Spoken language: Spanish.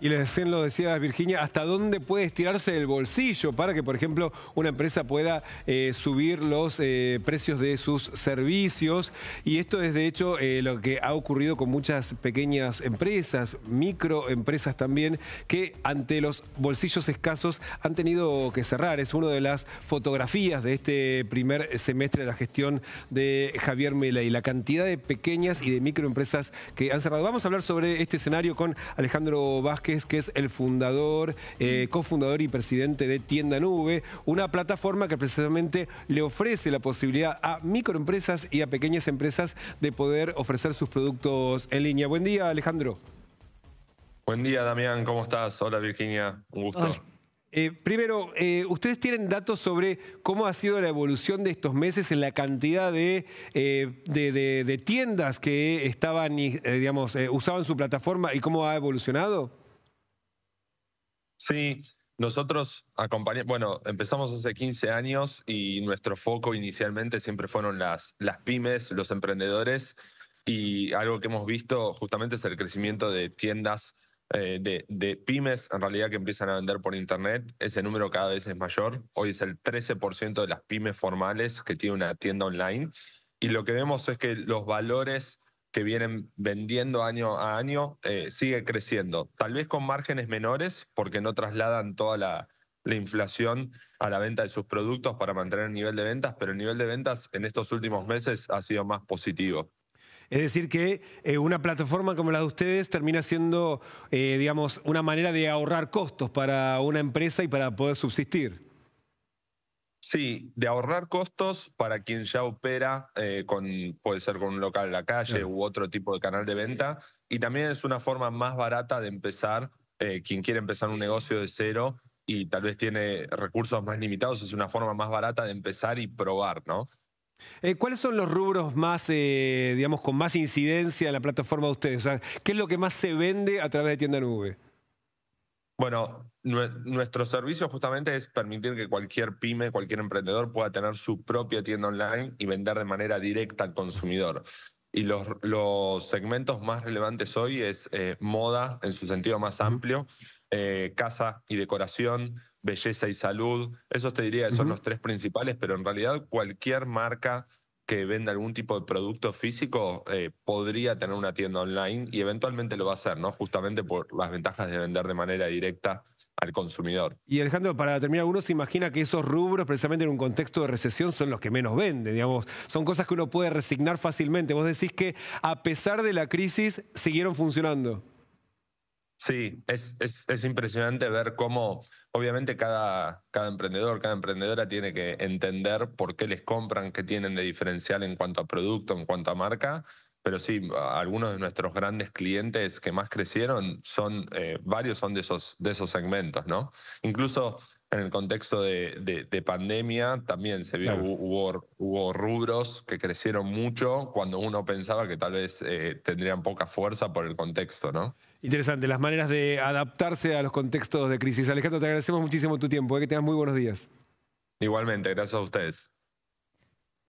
y recién lo decía Virginia, hasta dónde puede estirarse el bolsillo para que, por ejemplo, una empresa pueda eh, subir los eh, precios de sus servicios. Y esto es, de hecho, eh, lo que ha ocurrido con muchas pequeñas empresas, microempresas también, que ante los bolsillos escasos han tenido que cerrar. Es una de las fotografías de este primer semestre de la gestión de Javier Milei la cantidad de pequeñas y de microempresas que han cerrado. Vamos a hablar sobre este escenario con Alejandro Vázquez, que es el fundador, eh, cofundador y presidente de Tienda Nube, una plataforma que precisamente le ofrece la posibilidad a microempresas y a pequeñas empresas de poder ofrecer sus productos en línea. Buen día, Alejandro. Buen día, Damián. ¿Cómo estás? Hola, Virginia. Un gusto. Eh, primero, eh, ¿ustedes tienen datos sobre cómo ha sido la evolución de estos meses en la cantidad de, tiendas que estaban, digamos, usaban su plataforma y cómo ha evolucionado? Sí, nosotros acompañamos, bueno, empezamos hace 15 años y nuestro foco inicialmente siempre fueron las, las pymes, los emprendedores y algo que hemos visto justamente es el crecimiento de tiendas eh, de, de, pymes en realidad que empiezan a vender por internet. Ese número cada vez es mayor. Hoy es el 13% de las pymes formales que tiene una tienda online y lo que vemos es que los valores que vienen vendiendo año a año eh, sigue creciendo, tal vez con márgenes menores porque no trasladan toda la, inflación a la venta de sus productos para mantener el nivel de ventas, pero el nivel de ventas en estos últimos meses ha sido más positivo. Es decir, que eh, una plataforma como la de ustedes termina siendo, eh, digamos, una manera de ahorrar costos para una empresa y para poder subsistir. Sí, de ahorrar costos para quien ya opera, eh, con, puede ser con un local en la calle u otro tipo de canal de venta. Y también es una forma más barata de empezar, eh, quien quiere empezar un negocio de cero y tal vez tiene recursos más limitados, es una forma más barata de empezar y probar, ¿no? Eh, ¿Cuáles son los rubros más, digamos, con más incidencia en la plataforma de ustedes? O sea, ¿Qué es lo que más se vende a través de Tienda Nube? Bueno, nuestro servicio justamente es permitir que cualquier pyme, cualquier emprendedor pueda tener su propia tienda online y vender de manera directa al consumidor. Y los, segmentos más relevantes hoy es eh, moda en su sentido más amplio, eh, casa y decoración, belleza y salud. Esos te diría que son los tres principales, pero en realidad cualquier marca que venda algún tipo de producto físico eh, podría tener una tienda online y eventualmente lo va a hacer, ¿no? Justamente por las ventajas de vender de manera directa al consumidor. Y Alejandro, para terminar, uno se imagina que esos rubros, precisamente en un contexto de recesión, son los que menos venden, digamos. Son cosas que uno puede resignar fácilmente. Vos decís que a pesar de la crisis, siguieron funcionando. Sí, es, es, impresionante ver cómo, obviamente, cada, cada emprendedor, cada emprendedora tiene que entender por qué les compran, qué tienen de diferencial en cuanto a producto, en cuanto a marca. Pero sí, algunos de nuestros grandes clientes que más crecieron son, eh, varios son de esos, de esos segmentos, ¿no? Incluso en el contexto de, pandemia también se vio, hubo, rubros que crecieron mucho cuando uno pensaba que tal vez eh, tendrían poca fuerza por el contexto, ¿no? Interesante, las maneras de adaptarse a los contextos de crisis. Alejandro, te agradecemos muchísimo tu tiempo, eh, que tengas muy buenos días. Igualmente, gracias a ustedes.